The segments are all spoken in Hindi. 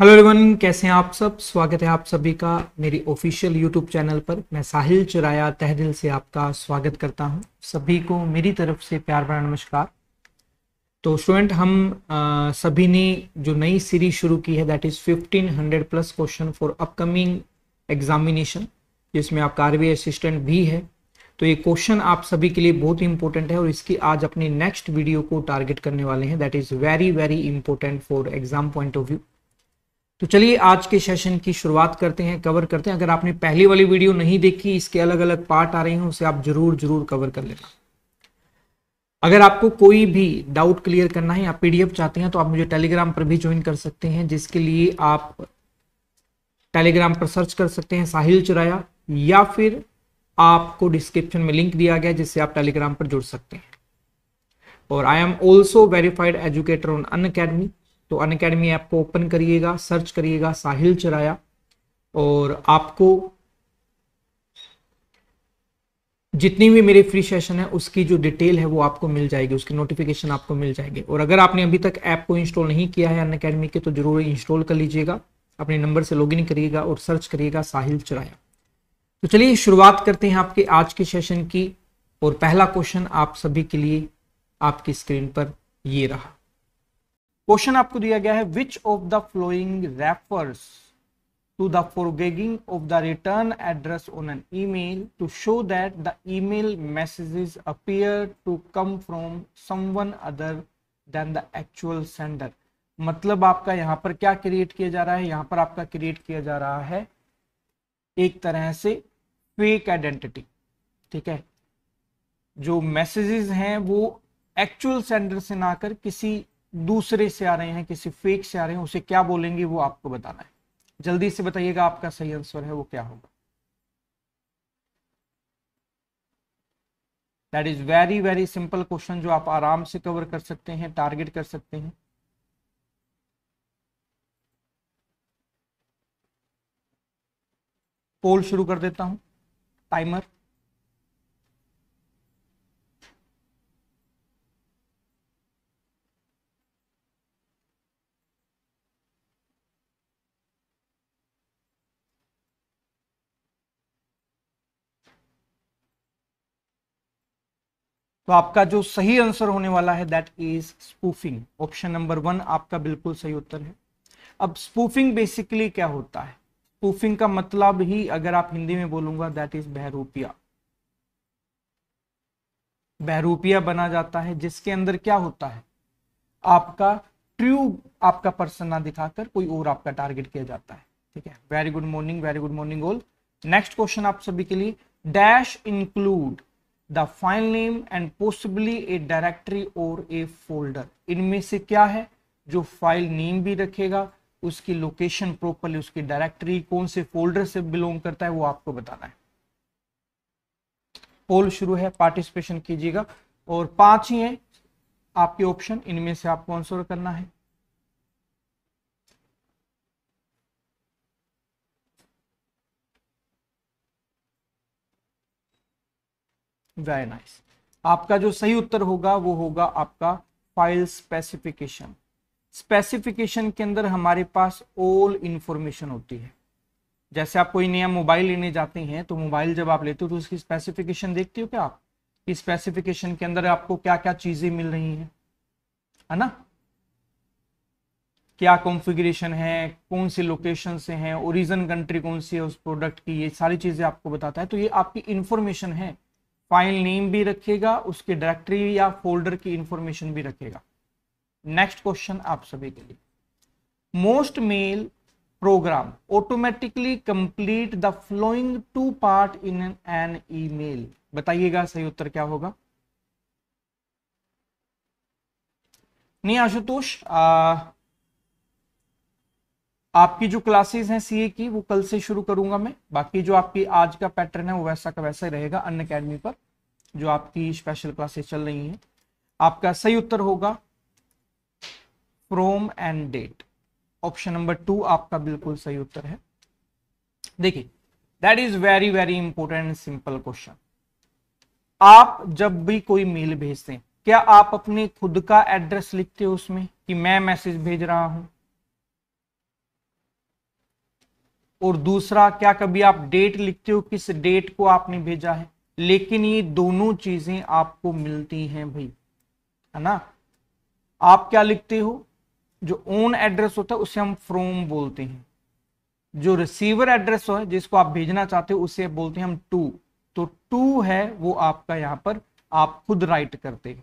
हेलो एवरीवन कैसे हैं आप सब स्वागत है आप सभी का मेरी ऑफिशियल यूट्यूब चैनल पर मैं साहिल चुराया तहदिल से आपका स्वागत करता हूं सभी को मेरी तरफ से प्यार भरा नमस्कार तो स्टूडेंट हम आ, सभी ने जो नई सीरीज शुरू की है that is 1500 plus question for upcoming examination जिसमें आपका आर असिस्टेंट भी है तो ये क्वेश्चन आप सभी के लिए बहुत इंपॉर्टेंट है और इसकी आज अपने नेक्स्ट वीडियो को टारगेट करने वाले हैं that is very very important for exam point of view तो चलिए आज के सेशन की शुरुआत करते हैं कवर करते हैं अगर आपने पहली वाली वीडियो नहीं देखी इसके अलग अलग पार्ट आ रहे हैं उसे आप जरूर जरूर कवर कर लेना अगर आपको कोई भी डाउट क्लियर करना है या पीडीएफ चाहते हैं तो आप मुझे टेलीग्राम पर भी ज्वाइन कर सकते हैं जिसके लिए आप टेलीग्राम पर सर्च कर सकते हैं साहिल चुराया या फिर आपको डिस्क्रिप्शन में लिंक दिया गया जिससे आप टेलीग्राम पर जुड़ सकते हैं और I am also verified educator on Unacademy तो अन अकेडमी ऐप को ओपन करिएगा सर्च करिएगा साहिल चराया और आपको जितनी भी मेरे फ्री सेशन है उसकी जो डिटेल है वो आपको मिल जाएगी उसकी नोटिफिकेशन आपको मिल जाएगी और अगर आपने अभी तक ऐप को इंस्टॉल नहीं किया है अन अकेडमी के तो जरूर इंस्टॉल कर लीजिएगा अपने नंबर से लॉगिन करिएगा और सर्च करिएगा साहिल चराया तो चलिए शुरुआत करते हैं आपके आज के सेशन की और पहला क्वेश्चन आप सभी के लिए आपकी स्क्रीन पर ये रहा क्वेश्चन आपको दिया गया है which of the following refers to the forging of the return address on an email to show that the email messages appear to come from someone other than the actual sender मतलब आपका यहां पर क्या क्रिएट किया जा रहा है यहां पर आपका क्रिएट किया जा रहा है एक तरह से फेक आइडेंटिटी ठीक है जो मैसेजेस हैं वो एक्चुअल सेंडर से ना कर किसी दूसरे से आ रहे हैं किसी फेक से आ रहे हैं उसे क्या बोलेंगे वो आपको बताना है जल्दी से बताइएगा आपका सही आंसर है वो क्या होगा that is very very simple question जो आप आराम से कवर कर सकते हैं टारगेट कर सकते हैं पोल शुरू कर देता हूं टाइमर तो आपका जो सही आंसर होने वाला है that is spoofing option number one आपका बिल्कुल सही उत्तर है अब स्पूफिंग बेसिकली क्या होता है स्पूफिंग का मतलब ही अगर आप हिंदी में बोलूंगा दैट इज बहरूपिया बहरूपिया बना जाता है जिसके अंदर क्या होता है आपका ट्रू आपका पर्सन ना दिखाकर कोई और आपका टारगेट किया जाता है ठीक है very good morning very good morning all next question आप सभी के लिए dash include the file name and possibly a directory और ए फोल्डर इनमें से क्या है जो फाइल नेम भी रखेगा उसकी लोकेशन प्रॉपरली उसकी डायरेक्टरी कौन से फोल्डर से बिलोंग करता है वो आपको बताना है पोल शुरू है पार्टिसिपेशन कीजिएगा और पांच ही है आपके ऑप्शन इनमें से आपको आंसर करना है वेरी नाइस आपका जो सही उत्तर होगा वो होगा आपका फाइल स्पेसिफिकेशन स्पेसिफिकेशन के अंदर हमारे पास ऑल इंफॉर्मेशन होती है जैसे आप कोई नया मोबाइल लेने जाते हैं तो मोबाइल जब आप लेते हो तो उसकी स्पेसिफिकेशन देखते हो क्या आप कि स्पेसिफिकेशन के अंदर आपको क्या क्या चीजें मिल रही हैं है ना क्या कॉन्फ़िगरेशन है कौन सी लोकेशन से है ओरिजिन कंट्री कौन सी है उस प्रोडक्ट की ये सारी चीज़ें आपको बताता है तो ये आपकी इन्फॉर्मेशन है फाइल नेम भी रखेगा उसके डायरेक्टरी या फोल्डर की इंफॉर्मेशन भी रखेगा नेक्स्ट क्वेश्चन आप सभी के लिए most mail program automatically complete the following two part in an email बताइएगा सही उत्तर क्या होगा नहीं आशुतोष आपकी जो क्लासेस हैं सीए की वो कल से शुरू करूंगा मैं बाकी जो आपकी आज का पैटर्न है वो वैसा का वैसा ही रहेगा अन अकेडमी पर जो आपकी स्पेशल क्लासेस चल रही हैं आपका सही उत्तर होगा from and date option number two आपका बिल्कुल सही उत्तर है देखिए that is very very important and simple question आप जब भी कोई मेल भेजते हैं क्या आप अपने खुद का एड्रेस लिखते हो उसमें कि मैं मैसेज भेज रहा हूं और दूसरा क्या कभी आप डेट लिखते हो किस डेट को आपने भेजा है लेकिन ये दोनों चीजें आपको मिलती हैं भाई है ना आप क्या लिखते हो जो ओन एड्रेस होता है उसे हम फ्रोम बोलते हैं जो रिसीवर एड्रेस हो है जिसको आप भेजना चाहते हो उसे बोलते हैं हम टू तो टू है वो आपका यहां पर आप खुद राइट करते हैं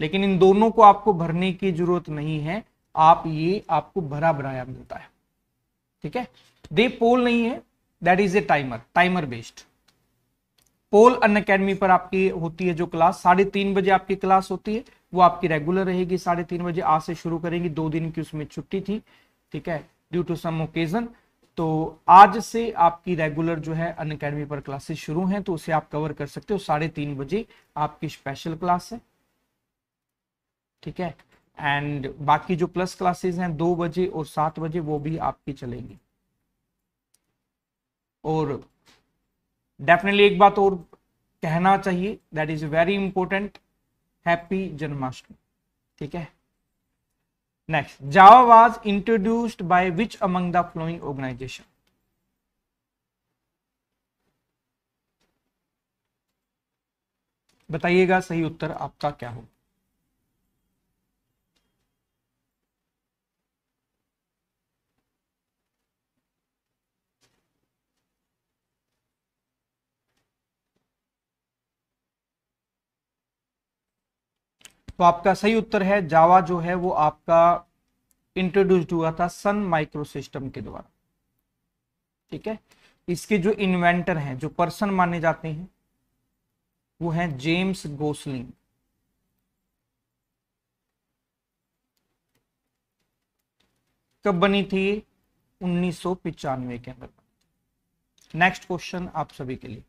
लेकिन इन दोनों को आपको भरने की जरूरत नहीं है आप ये आपको भरा भराया मिलता है ठीक है दे पोल नहीं है that is a timer timer based poll Unacademy पर आपकी होती है जो क्लास साढ़े तीन बजे आपकी क्लास होती है वो आपकी रेगुलर रहेगी साढ़े तीन बजे आज से शुरू करेंगी दो दिन की उसमें छुट्टी थी ठीक है ड्यू टू सम ओकेजन तो आज से आपकी रेगुलर जो है अन अकेडमी पर क्लासेस शुरू हैं तो उसे आप कवर कर सकते हो साढ़े तीन बजे आपकी स्पेशल क्लास है ठीक है एंड बाकी जो प्लस क्लासेस हैं दो बजे और सात बजे वो भी आपकी चलेंगी और डेफिनेटली एक बात और कहना चाहिए that is very important happy Janmashtami ठीक है next Java was introduced by which among the following organisation बताइएगा सही उत्तर आपका क्या होगा तो आपका सही उत्तर है जावा जो है वो आपका इंट्रोड्यूस्ड हुआ था सन माइक्रोसिस्टम के द्वारा ठीक है इसके जो इन्वेंटर हैं जो पर्सन माने जाते हैं वो हैं जेम्स गोसलिंग कब बनी थी उन्नीस के अंदर नेक्स्ट क्वेश्चन आप सभी के लिए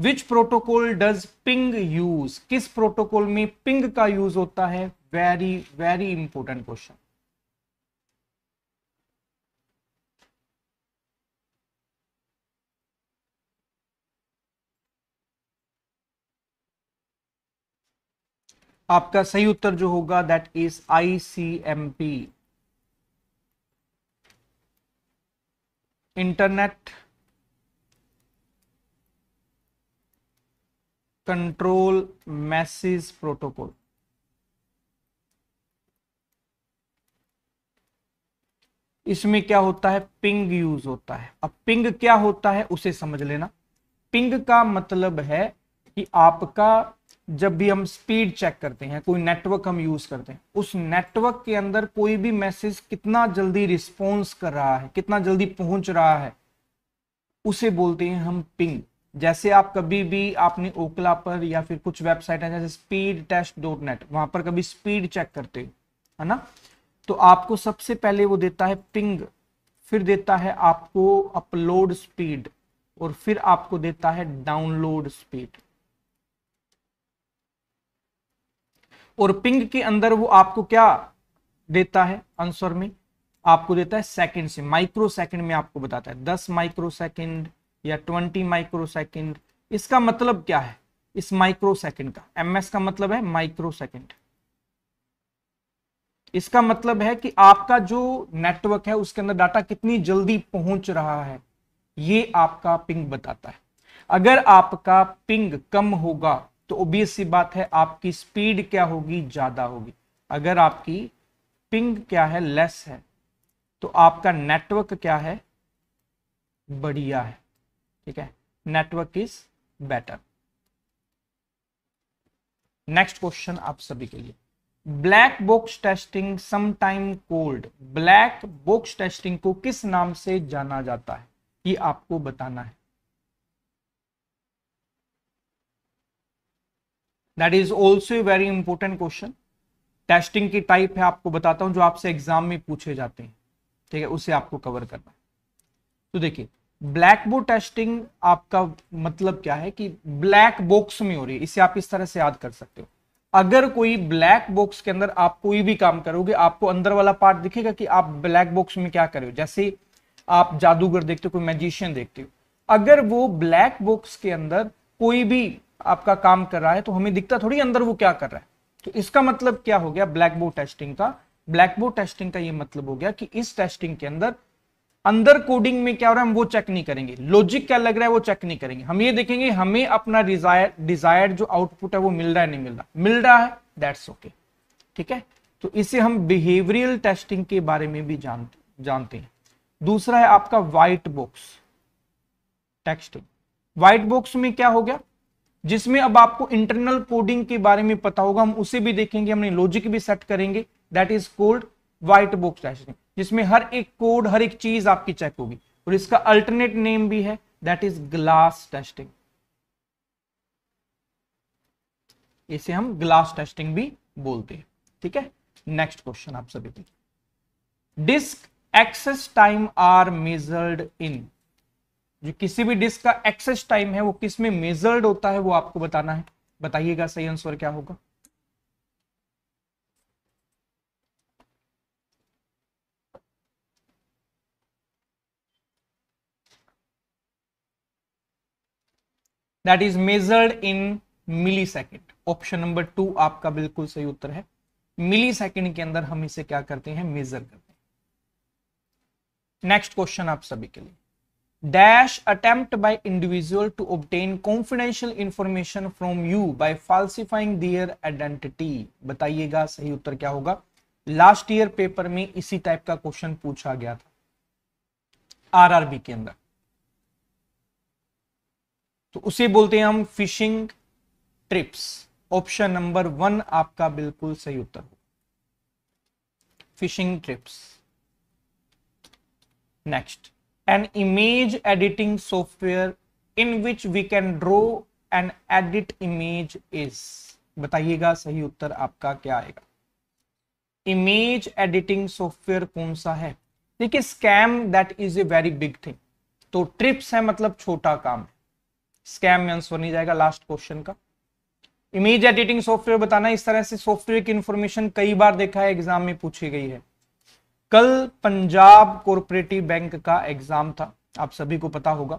which protocol does ping use किस प्रोटोकॉल में पिंग का यूज होता है वेरी वेरी इंपॉर्टेंट क्वेश्चन आपका सही उत्तर जो होगा that is I C M P internet control message protocol इसमें क्या होता है पिंग यूज होता है अब पिंग क्या होता है उसे समझ लेना पिंग का मतलब है कि आपका जब भी हम स्पीड चेक करते हैं कोई नेटवर्क हम यूज करते हैं उस नेटवर्क के अंदर कोई भी मैसेज कितना जल्दी रिस्पॉन्स कर रहा है कितना जल्दी पहुंच रहा है उसे बोलते हैं हम पिंग जैसे आप कभी भी आपने ओकला पर या फिर कुछ वेबसाइट है जैसे स्पीड टेस्ट डॉट नेट वहां पर कभी स्पीड चेक करते हो है ना तो आपको सबसे पहले वो देता है पिंग फिर देता है आपको अपलोड स्पीड और फिर आपको देता है डाउनलोड स्पीड और पिंग के अंदर वो आपको क्या देता है आंसर में आपको देता है सेकंड से माइक्रो सेकंड में आपको बताता है दस माइक्रो सेकंड या 20 माइक्रोसेकंड इसका मतलब क्या है इस सेकेंड का एमएस का मतलब है सेकेंड इसका मतलब है कि आपका जो नेटवर्क है उसके अंदर डाटा कितनी जल्दी पहुंच रहा है ये आपका पिंग बताता है अगर आपका पिंग कम होगा तो ओबियस सी बात है आपकी स्पीड क्या होगी ज्यादा होगी अगर आपकी पिंग क्या है लेस है तो आपका नेटवर्क क्या है बढ़िया है ठीक है network is better next question आप सभी के लिए black box testing sometime called black box testing को किस नाम से जाना जाता है ये आपको बताना है that is also very important question testing की टाइप है आपको बताता हूं जो आपसे एग्जाम में पूछे जाते हैं ठीक है उसे आपको कवर करना है तो देखिए ब्लैक बोर्ड टेस्टिंग आपका मतलब क्या है कि ब्लैक बॉक्स में हो रही है इसे आप इस तरह से याद कर सकते हो अगर कोई ब्लैक बॉक्स के अंदर आप कोई भी काम करोगे आपको अंदर वाला पार्ट दिखेगा कि आप ब्लैक बॉक्स में क्या करे हो जैसे आप जादूगर देखते हो कोई मैजिशियन देखते हो अगर वो ब्लैक बॉक्स के अंदर कोई भी आपका काम कर रहा है तो हमें दिखता थोड़ी अंदर वो क्या कर रहा है तो इसका मतलब क्या हो गया ब्लैक बोर्ड टेस्टिंग का ब्लैक बोर्ड टेस्टिंग का ये मतलब हो गया कि इस टेस्टिंग के अंदर अंदर कोडिंग में क्या हो रहा है हम वो चेक नहीं करेंगे लॉजिक क्या लग रहा है वो चेक नहीं करेंगे हम ये देखेंगे हमें अपना डिजायर डिजायर जो आउटपुट है वो मिल रहा है नहीं मिल रहा मिल रहा है दैट्स ओके ठीक है तो इसे हम बिहेवियरल टेस्टिंग के बारे में भी जानते जानते हैं दूसरा है आपका white box texting white box में क्या हो गया जिसमें अब आपको इंटरनल कोडिंग के बारे में पता होगा हम उसे भी देखेंगे हमने लॉजिक भी सेट करेंगे that is called white box testing जिसमें हर एक कोड हर एक चीज आपकी चेक होगी और इसका अल्टरनेट नेम भी है दैट इज ग्लास टेस्टिंग इसे हम ग्लास टेस्टिंग भी बोलते हैं ठीक है नेक्स्ट क्वेश्चन आप सभी के disk access time are measured in जो किसी भी डिस्क का एक्सेस टाइम है वो किसमें मेजर्ड होता है वो आपको बताना है बताइएगा सही आंसर क्या होगा that is measured in millisecond option number two आपका बिल्कुल सही उत्तर है मिली सेकेंड के अंदर हम इसे क्या करते हैं मेजर करते हैं नेक्स्ट क्वेश्चन आप सभी के लिए dash attempt by individual to obtain confidential information from you by falsifying their identity बताइएगा सही उत्तर क्या होगा लास्ट ईयर पेपर में इसी टाइप का क्वेश्चन पूछा गया था आरआरबी के अंदर तो उसे बोलते हैं हम phishing trips option number one आपका बिल्कुल सही उत्तर हो phishing trips next an image editing software in which we can draw an edit image is बताइएगा सही उत्तर आपका क्या आएगा इमेज एडिटिंग सॉफ्टवेयर कौन सा है देखिए scam that is a very big thing तो ट्रिप्स है मतलब छोटा काम स्कैम में आंसर नहीं जाएगा लास्ट क्वेश्चन का इमेज एडिटिंग सॉफ्टवेयर बताना इस तरह से सॉफ्टवेयर की इंफॉर्मेशन कई बार देखा है एग्जाम में पूछी गई है कल पंजाब कोऑपरेटिव बैंक का एग्जाम था आप सभी को पता होगा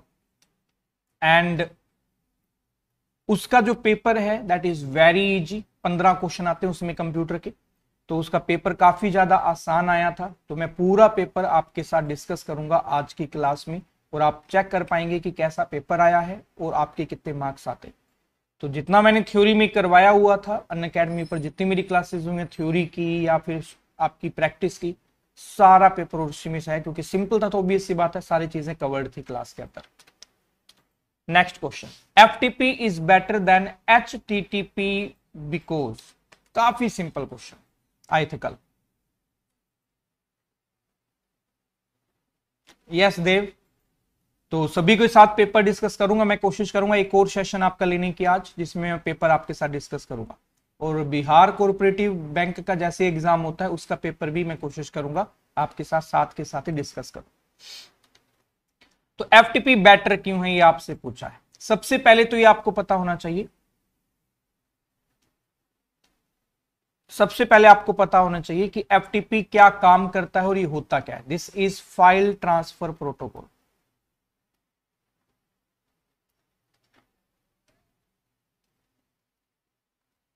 एंड उसका जो पेपर है दैट इज वेरी इजी पंद्रह क्वेश्चन आते हैं उसमें कंप्यूटर के तो उसका पेपर काफी ज्यादा आसान आया था तो मैं पूरा पेपर आपके साथ डिस्कस करूंगा आज की क्लास में और आप चेक कर पाएंगे कि कैसा पेपर आया है और आपके कितने मार्क्स आते तो जितना मैंने थ्योरी में करवाया हुआ था अन अकेडमी पर जितनी मेरी क्लासेज हुई हैं थ्योरी की या फिर आपकी प्रैक्टिस की सारा पेपर उसी में है क्योंकि सिंपल था तो ऑब्वियस सी बात है सारी चीजें कवर्ड थी क्लास के अंदर next question F T P is better than H T T P because काफी सिंपल क्वेश्चन आए थे कल यस देव तो सभी के साथ पेपर डिस्कस करूंगा मैं कोशिश करूंगा एक और सेशन आपका लेने की आज जिसमें मैं पेपर आपके साथ डिस्कस करूंगा और बिहार कोऑपरेटिव बैंक का जैसे एग्जाम होता है उसका पेपर भी मैं कोशिश करूंगा आपके साथ साथ के साथ ही डिस्कस करूँ तो टीपी बेटर क्यों है ये आपसे पूछा है सबसे पहले तो ये आपको पता होना चाहिए सबसे पहले आपको पता होना चाहिए कि एफटीपी क्या काम करता है और ये होता क्या है this is file transfer protocol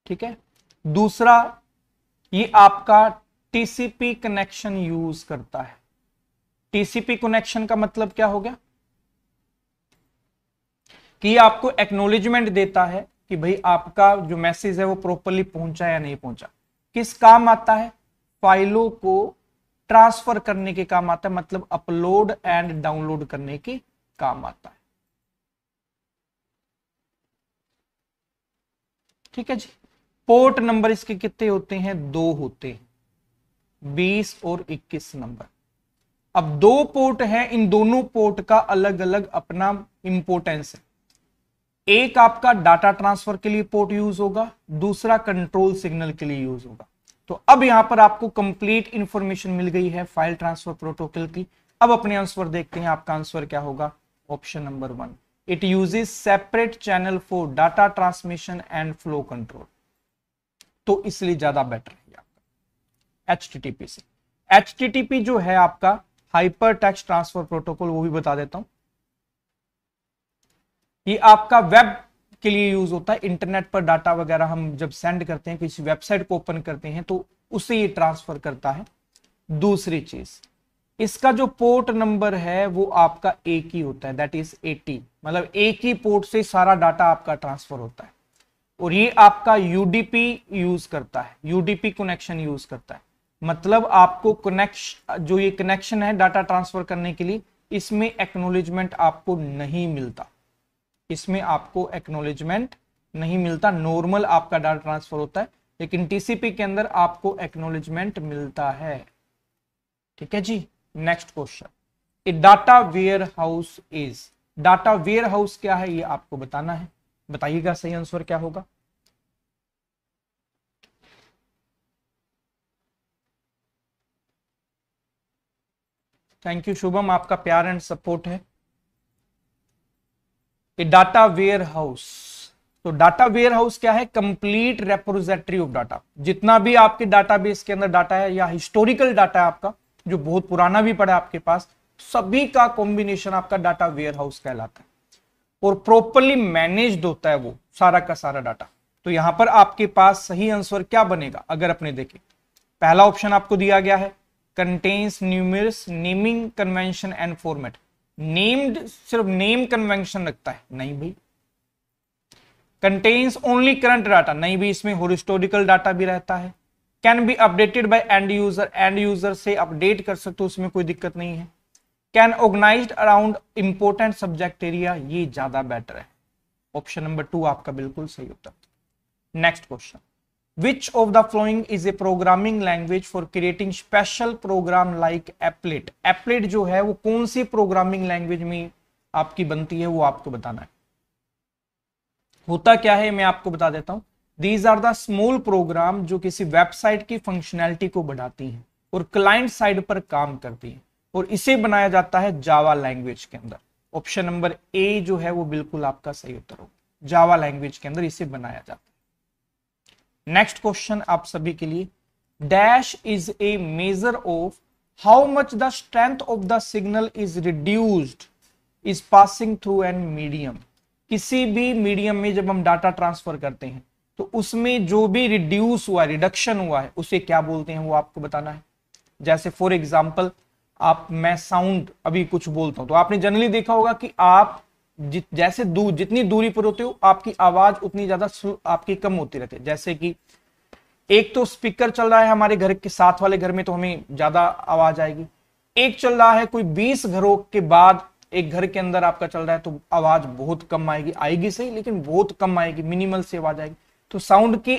ठीक है दूसरा ये आपका टीसीपी कनेक्शन यूज करता है टीसीपी कनेक्शन का मतलब क्या हो गया कि आपको एक्नोलेजमेंट देता है कि भाई आपका जो मैसेज है वो प्रॉपरली पहुंचा या नहीं पहुंचा किस काम आता है फाइलों को ट्रांसफर करने के काम आता है मतलब अपलोड एंड डाउनलोड करने के काम आता है ठीक है जी पोर्ट नंबर इसके कितने होते हैं दो होते हैं बीस और इक्कीस नंबर अब दो पोर्ट हैं इन दोनों पोर्ट का अलग अलग अपना इंपोर्टेंस है एक आपका डाटा ट्रांसफर के लिए पोर्ट यूज होगा दूसरा कंट्रोल सिग्नल के लिए यूज होगा तो अब यहां पर आपको कंप्लीट इंफॉर्मेशन मिल गई है फाइल ट्रांसफर प्रोटोकॉल की अब अपने आंसर देखते हैं आपका आंसर क्या होगा option number one it uses separate channel for data transmission and flow control तो इसलिए ज्यादा बेटर है आपका एच से एच जो है आपका हाइपर टेक्स ट्रांसफर प्रोटोकॉल वो भी बता देता हूं ये आपका वेब के लिए यूज होता है इंटरनेट पर डाटा वगैरह हम जब सेंड करते हैं किसी वेबसाइट को ओपन करते हैं तो उसे ये ट्रांसफर करता है दूसरी चीज इसका जो पोर्ट नंबर है वो आपका एक ही होता है दैट इज 80 मतलब एक ही पोर्ट से सारा डाटा आपका ट्रांसफर होता है और ये आपका यूडीपी यूज करता है यूडीपी कनेक्शन यूज करता है मतलब आपको कनेक्शन जो ये कनेक्शन है डाटा ट्रांसफर करने के लिए इसमें एक्नोलेजमेंट आपको नहीं मिलता इसमें आपको एक्नोलेजमेंट नहीं मिलता नॉर्मल आपका डाटा ट्रांसफर होता है लेकिन टीसीपी के अंदर आपको एक्नोलेजमेंट मिलता है ठीक है जी next question a data warehouse is data warehouse क्या है ये आपको बताना है बताइएगा सही आंसर क्या होगा थैंक यू शुभम आपका प्यार एंड सपोर्ट है ए डाटा वेयर हाउस तो डाटा वेयर हाउस क्या है कंप्लीट रेप्रोजेटरी ऑफ डाटा जितना भी आपके डाटाबेस के अंदर डाटा है या हिस्टोरिकल डाटा है आपका जो बहुत पुराना भी पड़ा है आपके पास सभी का कॉम्बिनेशन आपका डाटा वेयर हाउस कहलाता है और प्रॉपरली मैनेज होता है वो सारा का सारा डाटा तो यहां पर आपके पास सही आंसर क्या बनेगा अगर अपने देखें पहला ऑप्शन आपको दिया गया है contains numerous naming convention and format named सिर्फ नेम कन्वेंशन रखता है नहीं भाई कंटेन्स ओनली करंट डाटा नहीं भी इसमें हिस्टोरिकल डाटा भी रहता है can be updated by end user end user से अपडेट कर सकते हो उसमें कोई दिक्कत नहीं है can organise around important subject area ये ज्यादा बेटर है ऑप्शन नंबर टू आपका बिल्कुल सही उत्तर next question which of the following is a programming language for creating special program like applet applet जो है वो कौन सी प्रोग्रामिंग लैंग्वेज में आपकी बनती है वो आपको बताना है होता क्या है मैं आपको बता देता हूं these are the small program जो किसी वेबसाइट की फंक्शनैलिटी को बढ़ाती हैं और क्लाइंट साइड पर काम करती हैं और इसे बनाया जाता है जावा लैंग्वेज के अंदर ऑप्शन नंबर ए जो है वो बिल्कुल आपका सही उत्तर होगा जावा लैंग्वेज के अंदर इसे बनाया जाता है नेक्स्ट क्वेश्चन आप सभी के लिए dash is a measure of how much the strength of the signal is reduced is passing through an medium किसी भी मीडियम में जब हम डाटा ट्रांसफर करते हैं तो उसमें जो भी रिड्यूस हुआ रिडक्शन हुआ है उसे क्या बोलते हैं वो आपको बताना है जैसे फॉर एग्जाम्पल आप मैं साउंड अभी कुछ बोलता हूं तो आपने जनरली देखा होगा कि आप जि, जैसे दूर जितनी दूरी पर होते हो आपकी आवाज उतनी ज्यादा आपकी कम होती रहती है जैसे कि एक तो स्पीकर चल रहा है हमारे घर के साथ वाले घर में तो हमें ज्यादा आवाज आएगी एक चल रहा है कोई बीस घरों के बाद एक घर के अंदर आपका चल रहा है तो आवाज बहुत कम आएगी आएगी सही लेकिन बहुत कम आएगी मिनिमल से आवाज आएगी तो साउंड की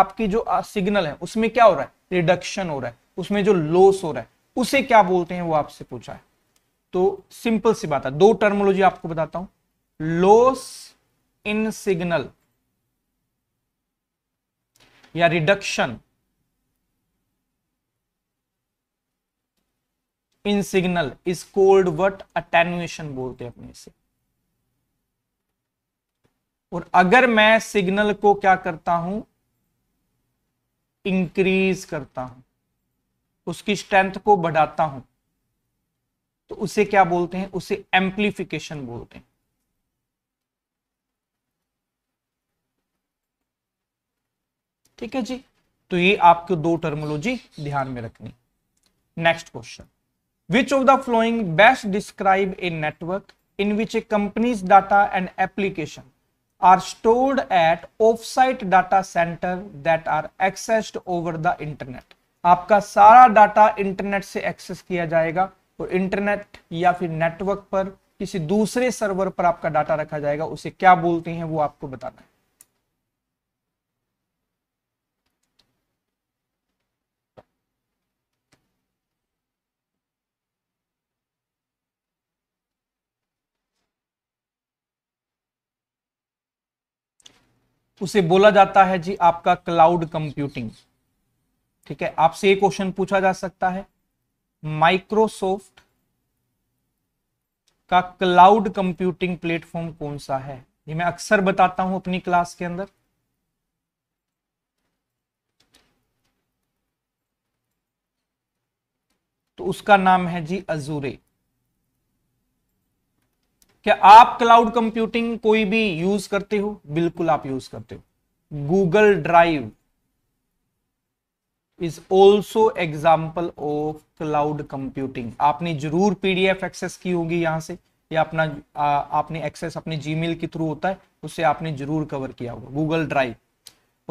आपकी जो सिग्नल है उसमें क्या हो रहा है रिडक्शन हो रहा है उसमें जो लॉस हो रहा है उसे क्या बोलते हैं वो आपसे पूछा है तो सिंपल सी बात है दो टर्मोलॉजी आपको बताता हूं लॉस इन सिग्नल या reduction in signal is called what attenuation बोलते हैं अपने से और अगर मैं सिग्नल को क्या करता हूं इंक्रीज करता हूं उसकी स्ट्रेंथ को बढ़ाता हूं तो उसे क्या बोलते हैं उसे एम्प्लीफिकेशन बोलते हैं ठीक है जी तो ये आपको दो टर्मोलॉजी ध्यान में रखनी next question which of the following best describe a network in which a company's data and application are stored at off site data centre that are accessed over the internet आपका सारा डाटा इंटरनेट से एक्सेस किया जाएगा और इंटरनेट या फिर नेटवर्क पर किसी दूसरे सर्वर पर आपका डाटा रखा जाएगा उसे क्या बोलते हैं वो आपको बताना है उसे बोला जाता है जी आपका क्लाउड कंप्यूटिंग ठीक है आपसे ये क्वेश्चन पूछा जा सकता है माइक्रोसॉफ्ट का क्लाउड कंप्यूटिंग प्लेटफॉर्म कौन सा है ये मैं अक्सर बताता हूं अपनी क्लास के अंदर तो उसका नाम है जी अजूरे क्या आप क्लाउड कंप्यूटिंग कोई भी यूज करते हो बिल्कुल आप यूज करते हो Google drive is also example of cloud computing आपने जरूर पीडीएफ एक्सेस की होगी यहाँ से या अपना आ, आपने एक्सेस अपने जी मेल के थ्रू होता है उसे आपने जरूर कवर किया होगा गूगल ड्राइव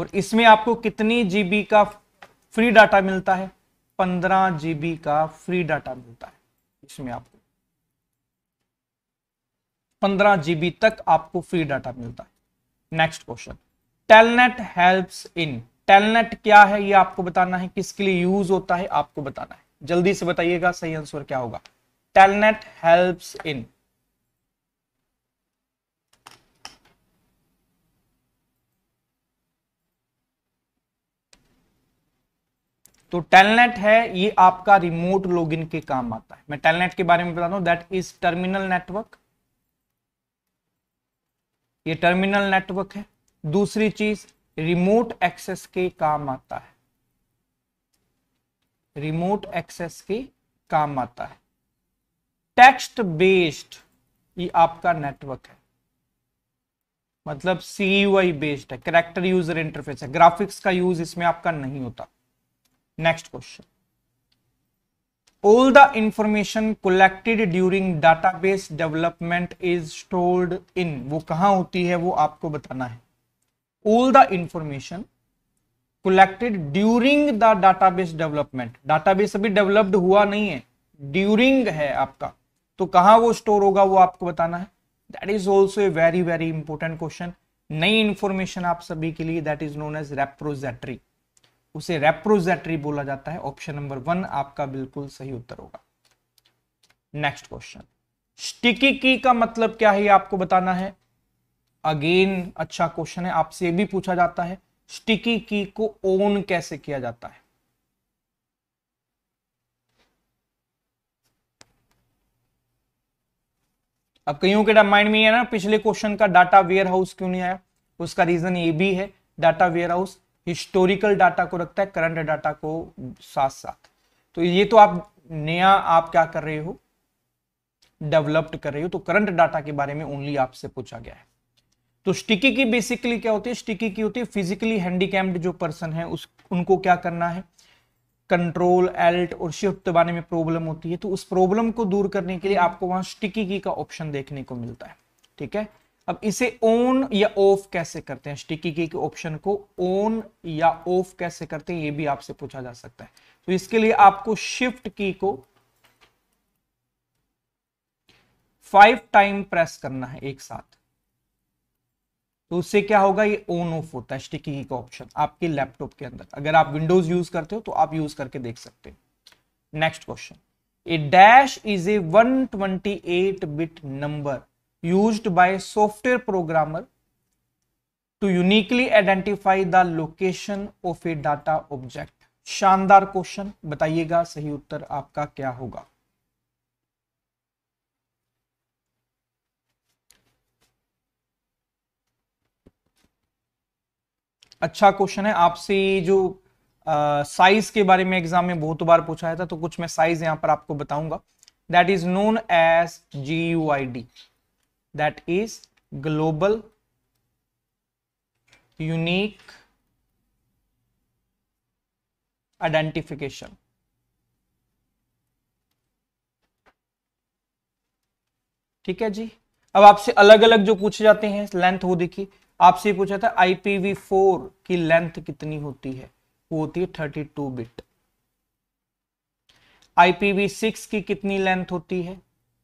और इसमें आपको कितनी जी बी का फ्री डाटा मिलता है पंद्रह जी बी का फ्री डाटा मिलता है इसमें आपको पंद्रह जी बी तक आपको फ्री डाटा मिलता है next question telnet helps in telnet क्या है ये आपको बताना है किसके लिए यूज होता है आपको बताना है जल्दी से बताइएगा सही आंसर क्या होगा टेलनेट हेल्प्स इन तो टेलनेट है ये आपका रिमोट लॉगिन के काम आता है मैं टेलनेट के बारे में बताता हूं दैट इज टर्मिनल नेटवर्क ये टर्मिनल नेटवर्क है दूसरी चीज रिमोट एक्सेस के काम आता है रिमोट एक्सेस के काम आता है टेक्स्ट बेस्ड ये आपका नेटवर्क है मतलब सीयूआई बेस्ड है करेक्टर यूजर इंटरफेस है ग्राफिक्स का यूज इसमें आपका नहीं होता next question the information information during database development is stored in वो कहां होती है वो आपको बताना है all the information collected during the database development database अभी developed हुआ नहीं है during है आपका तो कहाँ वो store होगा वो आपको बताना है that is also a very very important question नई information आप सभी के लिए that is known as repository उसे repository बोला जाता है option number वन आपका बिल्कुल सही उत्तर होगा next question स्टिकी की का मतलब क्या है आपको बताना है अगेन अच्छा क्वेश्चन है आपसे भी पूछा जाता है स्टिकी की को ओन कैसे किया जाता है अब कईयों के माइंड में है ना पिछले क्वेश्चन का डाटा वेयर हाउस क्यों नहीं आया उसका रीजन ये भी है data warehouse historical data को रखता है करंट डाटा को साथ साथ तो ये तो आप नया आप क्या कर रहे हो डेवलप्ड कर रहे हो तो करंट डाटा के बारे में ओनली आपसे पूछा गया है तो स्टिकी की बेसिकली क्या होती है स्टिकी की होती है फिजिकली हैंडीकैप्ड जो पर्सन है उस उनको क्या करना है कंट्रोल एल्ट और शिफ्ट दबाने में प्रॉब्लम होती है तो उस प्रॉब्लम को दूर करने के लिए आपको वहां स्टिकी की का ऑप्शन देखने को मिलता है ठीक है अब इसे ऑन या ऑफ कैसे करते हैं स्टिकी की ऑप्शन को ऑन या ऑफ कैसे करते हैं ये भी आपसे पूछा जा सकता है तो इसके लिए आपको शिफ्ट की को फाइव टाइम प्रेस करना है एक साथ तो उससे क्या होगा ये ऑन ऑफ होता है स्टिकी का ऑप्शन आपके लैपटॉप के अंदर अगर आप विंडोज यूज करते हो तो आप यूज करके देख सकते हो next question a dash is a 128 bit number use by software programmer to uniquely identify the location of a data object शानदार क्वेश्चन बताइएगा सही उत्तर आपका क्या होगा अच्छा क्वेश्चन है आपसे जो साइज के बारे में एग्जाम में बहुत बार पूछा था तो कुछ मैं साइज यहां पर आपको बताऊंगा that is known as G U I D that is global unique identification ठीक है जी अब आपसे अलग अलग जो पूछे जाते हैं लेंथ वो देखिए आपसे पूछा था IPv4 की लेंथ कितनी होती है वो होती है 32 बिट IPv6 की कितनी लेंथ होती है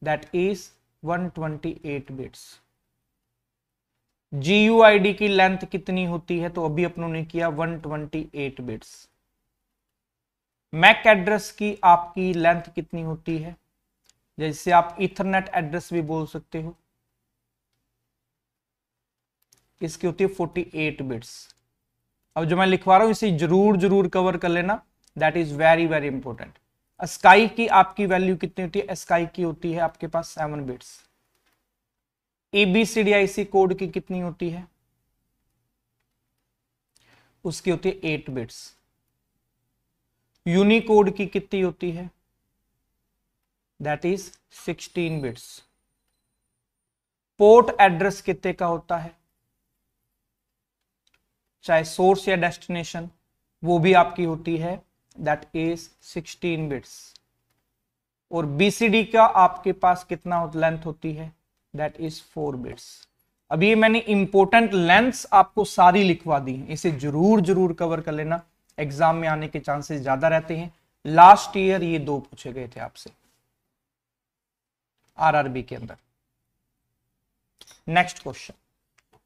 दैट इज 128 बिट्स GUID की लेंथ कितनी होती है तो अभी अपनों ने किया 128 बिट्स मैक एड्रेस की आपकी लेंथ कितनी होती है जैसे आप इथरनेट एड्रेस भी बोल सकते हो इसकी होती है फोर्टी एट बिट्स अब जो मैं लिखवा रहा हूं इसे जरूर जरूर कवर कर लेना that is very very important ASCII की आपकी वैल्यू कितनी होती है स्काई की होती है आपके पास सेवन बिट्स एबीसीडीआईसी कोड की कितनी होती है उसकी होती है एट बिट्स यूनिकोड की कितनी होती है that is sixteen bits port address कितने का होता है चाहे सोर्स या डेस्टिनेशन वो भी आपकी होती है दैट इज 16 बिट्स और बीसीडी का आपके पास कितना लेंथ होती है दैट इज 4 बिट्स अब ये मैंने इंपॉर्टेंट लेंथ्स आपको सारी लिखवा दी हैं इसे जरूर जरूर कवर कर लेना एग्जाम में आने के चांसेस ज्यादा रहते हैं लास्ट ईयर ये दो पूछे गए थे आपसे आरआरबी के अंदर next question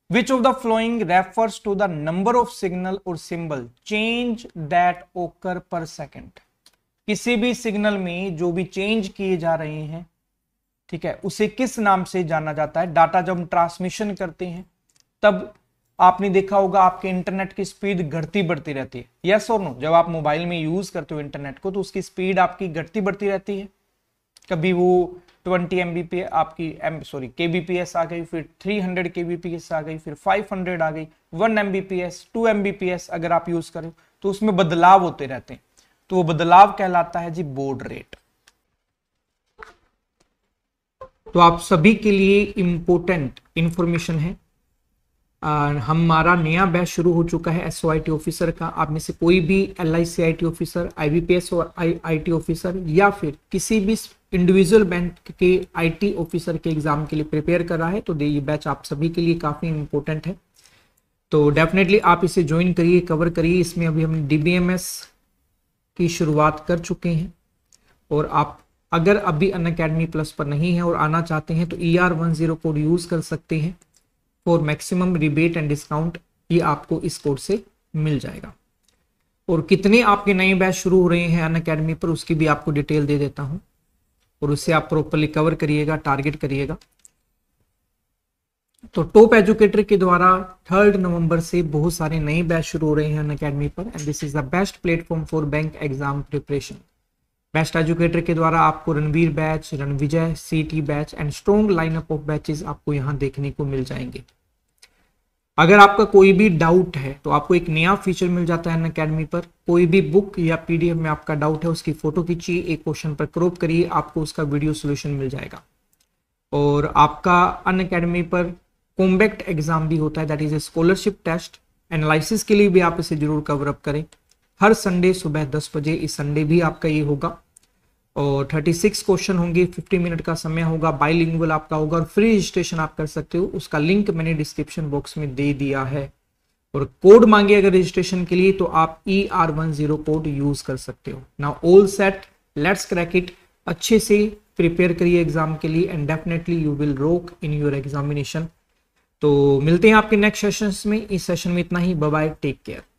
which of the following refers to the number of signal or symbol change that occur per second किसी भी सिग्नल में जो भी चेंज किए जा रहे हैं ठीक है उसे किस नाम से जाना जाता है डाटा जब हम ट्रांसमिशन करते हैं तब आपने देखा होगा आपके इंटरनेट की स्पीड घटती बढ़ती रहती है यस और नो जब आप मोबाइल में यूज करते हो इंटरनेट को तो उसकी स्पीड आपकी घटती बढ़ती रहती है कभी वो ट्वेंटी एम आपकी एम सॉरी के आ गई फिर थ्री हंड्रेड के आ गई फिर फाइव हंड्रेड आ गई one M B P S two M B P S अगर आप यूज करें तो उसमें बदलाव होते रहते हैं तो वो बदलाव कहलाता है जी बोर्ड रेट तो आप सभी के लिए इम्पोर्टेंट इंफॉर्मेशन है आ, हमारा नया बैच शुरू हो चुका है एस ऑफिसर का आप में से कोई भी L I officer I officer I officer या फिर किसी भी इंडिविजुअल बैंक के आईटी ऑफिसर के एग्जाम के लिए प्रिपेयर कर रहा है तो ये बैच आप सभी के लिए काफ़ी इंपॉर्टेंट है तो डेफिनेटली आप इसे ज्वाइन करिए कवर करिए इसमें अभी हम डीबीएमएस की शुरुआत कर चुके हैं और आप अगर अभी अन अकेडमी प्लस पर नहीं है और आना चाहते हैं तो E R one zero code use कर सकते हैं for maximum rebate and discount ये आपको इस कोड से मिल जाएगा और कितने आपके नए बैच शुरू हो रहे हैं अन अकेडमी पर उसकी भी आपको डिटेल दे देता हूँ और उससे आप प्रॉपरली कवर करिएगा टारगेट करिएगा तो टॉप एजुकेटर के द्वारा थर्ड नवंबर से बहुत सारे नए बैच शुरू हो रहे हैं अकेडमी पर and this is the best platform for bank exam preparation best educator के द्वारा आपको Ranveer batch Ranvijay CT batch and strong lineup of batches आपको यहाँ देखने को मिल जाएंगे अगर आपका कोई भी डाउट है तो आपको एक नया फीचर मिल जाता है अन अकेडमी पर कोई भी बुक या पीडीएफ में आपका डाउट है उसकी फोटो खींचिए एक क्वेश्चन पर क्रॉप करिए आपको उसका वीडियो सोल्यूशन मिल जाएगा और आपका अन अकेडमी पर कॉम्बैक्ट एग्जाम भी होता है that is a scholarship test analysis के लिए भी आप इसे जरूर कवर अप करें हर संडे सुबह दस बजे इस संडे भी आपका ये होगा और 36 क्वेश्चन होंगे 50 मिनट का समय होगा बाईलिंगुअल आपका होगा और फ्री रजिस्ट्रेशन आप कर सकते हो उसका लिंक मैंने डिस्क्रिप्शन बॉक्स में दे दिया है और कोड मांगे अगर रजिस्ट्रेशन के लिए तो आप E R one zero code use कर सकते हो ना all set let's crack it अच्छे से प्रिपेयर करिए एग्जाम के लिए एंड डेफिनेटली यू विल रोक इन योर एग्जामिनेशन तो मिलते हैं आपके नेक्स्ट सेशन में इस सेशन में इतना ही बाय टेक केयर